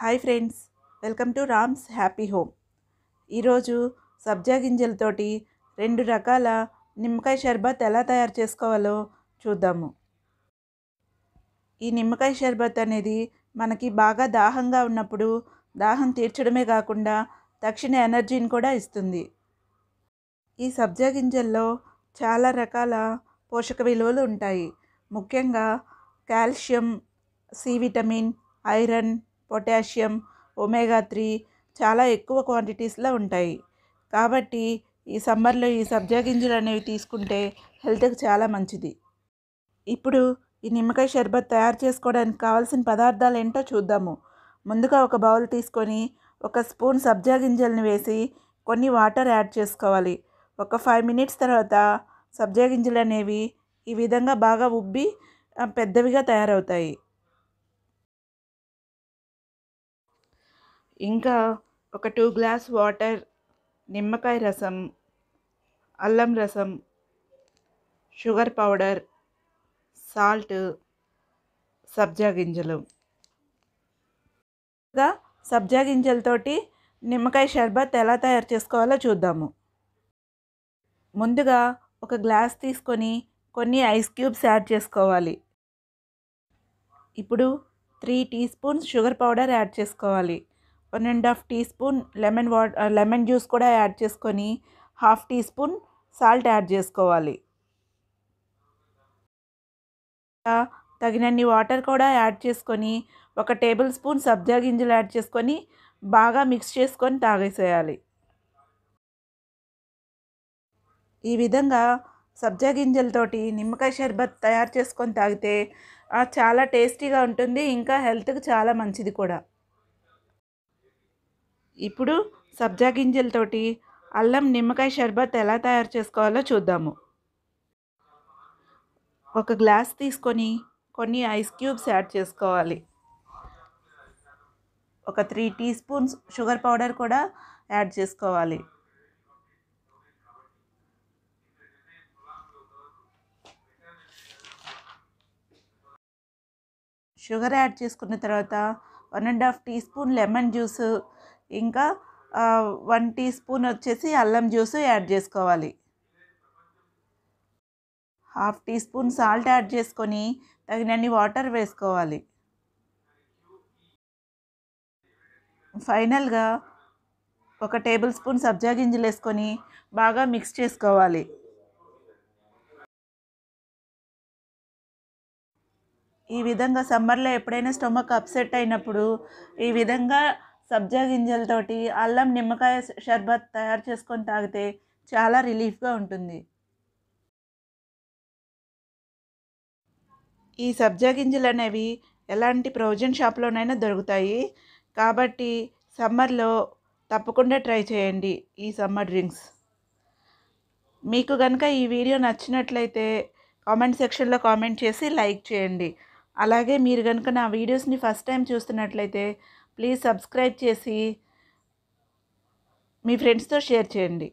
hi friends welcome to Ram's happy home ఈరోజు సబ్జా గింజలతోటి రెండు రకాల నిమ్మకాయ షర్బత్ ఎలా తయారు చేసుకోవాలో చూద్దాము ఈ నిమ్మకాయ షర్బత్ అనేది మనకి బాగా దాహంగా ఉన్నప్పుడు దాహం తీర్చడమే కాకుండా తక్షణ ఎనర్జీని కూడా ఇస్తుంది ఈ సబ్జా గింజల్లో చాలా రకాల పోషక విలువలు ఉంటాయి ముఖ్యంగా calcium C vitamin iron potassium omega three చాలా ఎక్కువ క్వాంటిటీస్లో ఉంటాయి కాబట్టి ఈ సమ్మర్లో ఈ సబ్జా గింజలు అనేవి తీసుకుంటే హెల్త్కి చాలా మంచిది ఇప్పుడు ఈ నిమ్మకాయ షర్బత్ తయారు చేసుకోవడానికి కావాల్సిన పదార్థాలు ఏంటో చూద్దాము ముందుగా ఒక బౌల్ తీసుకొని ఒక స్పూన్ సబ్జా గింజలను వేసి కొన్ని వాటర్ యాడ్ చేసుకోవాలి ఒక ఫైవ్ మినిట్స్ తర్వాత సబ్జా గింజలు అనేవి ఈ విధంగా బాగా ఉబ్బి పెద్దవిగా తయారవుతాయి ఇంకా ఒక టూ గ్లాస్ వాటర్ నిమ్మకాయ రసం అల్లం రసం షుగర్ పౌడర్ సాల్ట్ సబ్జా గింజలు సబ్జా గింజలతోటి నిమ్మకాయ షర్బత్ ఎలా తయారు చేసుకోవాలో చూద్దాము ముందుగా ఒక గ్లాస్ తీసుకొని కొన్ని ఐస్ క్యూబ్స్ యాడ్ చేసుకోవాలి ఇప్పుడు three teaspoons sugar powder add చేసుకోవాలి one and half teaspoon lemon వా లెమన్ జ్యూస్ కూడా యాడ్ చేసుకొని half teaspoon salt add చేసుకోవాలి తగినన్ని వాటర్ కూడా యాడ్ చేసుకొని ఒక టేబుల్ స్పూన్ సబ్జా గింజలు యాడ్ చేసుకొని బాగా మిక్స్ చేసుకొని తాగేసేయాలి ఈ విధంగా సబ్జా గింజలతోటి నిమ్మకాయ షర్బత్ తయారు చేసుకొని తాగితే చాలా టేస్టీగా ఉంటుంది ఇంకా హెల్త్కి చాలా మంచిది కూడా ఇప్పుడు సబ్జా గింజలతోటి అల్లం నిమ్మకాయ షర్బత్ ఎలా తయారు చేసుకోవాలో చూద్దాము ఒక గ్లాస్ తీసుకొని కొన్ని ఐస్ క్యూబ్స్ యాడ్ చేసుకోవాలి ఒక three teaspoons sugar powder కూడా యాడ్ చేసుకోవాలి షుగర్ యాడ్ చేసుకున్న తర్వాత one and half teaspoon lemon juice ఇంకా వన్ టీ స్పూన్ వచ్చేసి అల్లం జ్యూస్ యాడ్ చేసుకోవాలి half teaspoon salt add చేసుకొని తగినన్ని వాటర్ వేసుకోవాలి ఫైనల్గా ఒక టేబుల్ స్పూన్ సబ్జా గింజలు వేసుకొని బాగా మిక్స్ చేసుకోవాలి ఈ విధంగా సమ్మర్లో ఎప్పుడైనా స్టొమక్ అప్సెట్ అయినప్పుడు ఈ విధంగా సబ్జా గింజలతోటి అల్లం నిమ్మకాయ షర్బత్ తయారు చేసుకొని తాగితే చాలా రిలీఫ్గా ఉంటుంది ఈ సబ్జా గింజలు అనేవి ఎలాంటి ప్రొవిజన్ షాప్లోనైనా దొరుకుతాయి కాబట్టి సమ్మర్లో తప్పకుండా ట్రై చేయండి ఈ సమ్మర్ డ్రింక్స్ మీకు కనుక ఈ వీడియో నచ్చినట్లయితే కామెంట్ సెక్షన్లో కామెంట్ చేసి లైక్ చేయండి అలాగే మీరు కనుక నా వీడియోస్ని ఫస్ట్ టైం చూస్తున్నట్లయితే ప్లీజ్ సబ్స్క్రైబ్ చేసి మీ ఫ్రెండ్స్తో షేర్ చేయండి